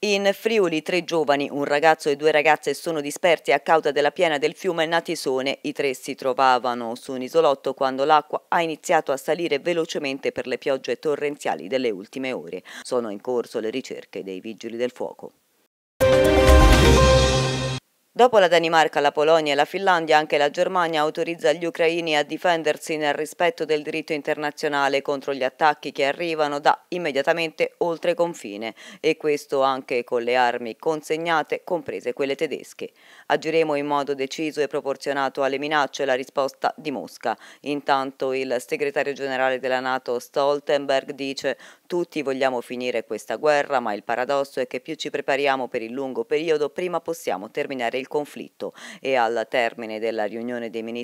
In Friuli tre giovani, un ragazzo e due ragazze sono dispersi a causa della piena del fiume Natisone. I tre si trovavano su un isolotto quando l'acqua ha iniziato a salire velocemente per le piogge torrenziali delle ultime ore. Sono in corso le ricerche dei vigili del fuoco. Dopo la Danimarca, la Polonia e la Finlandia, anche la Germania autorizza gli ucraini a difendersi nel rispetto del diritto internazionale contro gli attacchi che arrivano da immediatamente oltre confine e questo anche con le armi consegnate, comprese quelle tedesche. Agiremo in modo deciso e proporzionato alle minacce la risposta di Mosca. Intanto il segretario generale della Nato Stoltenberg dice tutti vogliamo finire questa guerra, ma il paradosso è che più ci prepariamo per il lungo periodo, prima possiamo terminare il conflitto e al termine della riunione dei ministri